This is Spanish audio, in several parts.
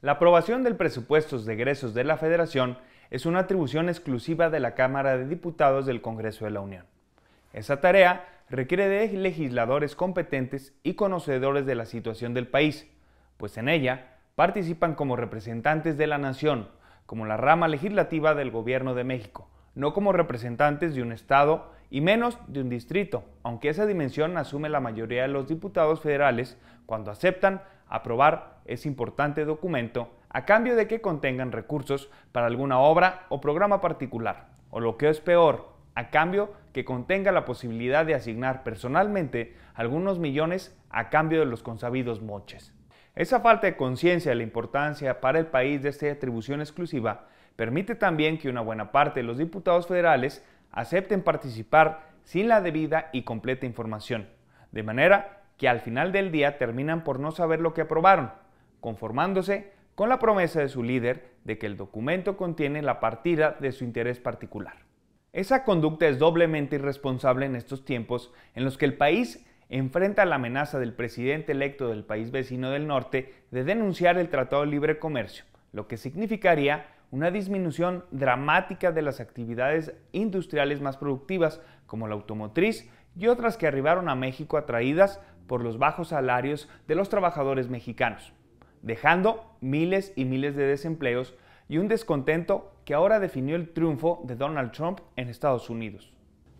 La aprobación del presupuesto de egresos de la Federación es una atribución exclusiva de la Cámara de Diputados del Congreso de la Unión. Esa tarea requiere de legisladores competentes y conocedores de la situación del país, pues en ella participan como representantes de la nación, como la rama legislativa del Gobierno de México, no como representantes de un Estado y menos de un distrito, aunque esa dimensión asume la mayoría de los diputados federales cuando aceptan aprobar ese importante documento a cambio de que contengan recursos para alguna obra o programa particular, o lo que es peor, a cambio que contenga la posibilidad de asignar personalmente algunos millones a cambio de los consabidos moches. Esa falta de conciencia de la importancia para el país de esta atribución exclusiva permite también que una buena parte de los diputados federales acepten participar sin la debida y completa información, de manera que al final del día terminan por no saber lo que aprobaron, conformándose con la promesa de su líder de que el documento contiene la partida de su interés particular. Esa conducta es doblemente irresponsable en estos tiempos en los que el país enfrenta la amenaza del presidente electo del país vecino del norte de denunciar el Tratado de Libre Comercio, lo que significaría una disminución dramática de las actividades industriales más productivas, como la automotriz, y otras que arribaron a México atraídas por los bajos salarios de los trabajadores mexicanos, dejando miles y miles de desempleos y un descontento que ahora definió el triunfo de Donald Trump en Estados Unidos.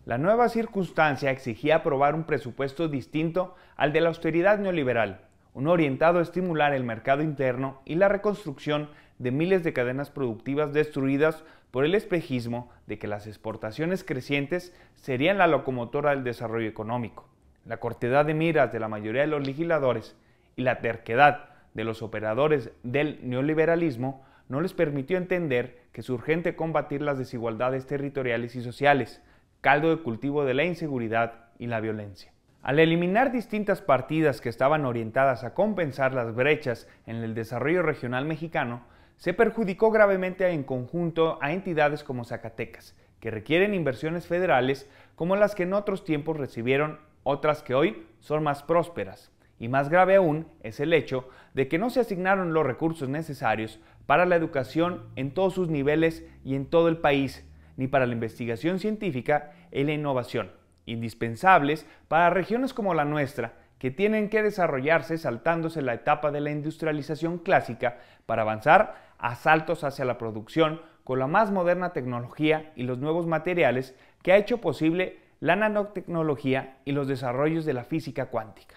La nueva circunstancia exigía aprobar un presupuesto distinto al de la austeridad neoliberal, un orientado a estimular el mercado interno y la reconstrucción de miles de cadenas productivas destruidas por el espejismo de que las exportaciones crecientes serían la locomotora del desarrollo económico. La cortedad de miras de la mayoría de los legisladores y la terquedad de los operadores del neoliberalismo no les permitió entender que es urgente combatir las desigualdades territoriales y sociales, caldo de cultivo de la inseguridad y la violencia. Al eliminar distintas partidas que estaban orientadas a compensar las brechas en el desarrollo regional mexicano, se perjudicó gravemente en conjunto a entidades como Zacatecas, que requieren inversiones federales como las que en otros tiempos recibieron otras que hoy son más prósperas. Y más grave aún es el hecho de que no se asignaron los recursos necesarios para la educación en todos sus niveles y en todo el país, ni para la investigación científica y la innovación, indispensables para regiones como la nuestra, que tienen que desarrollarse saltándose la etapa de la industrialización clásica para avanzar a saltos hacia la producción con la más moderna tecnología y los nuevos materiales que ha hecho posible la nanotecnología y los desarrollos de la física cuántica.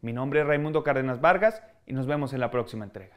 Mi nombre es Raimundo Cárdenas Vargas y nos vemos en la próxima entrega.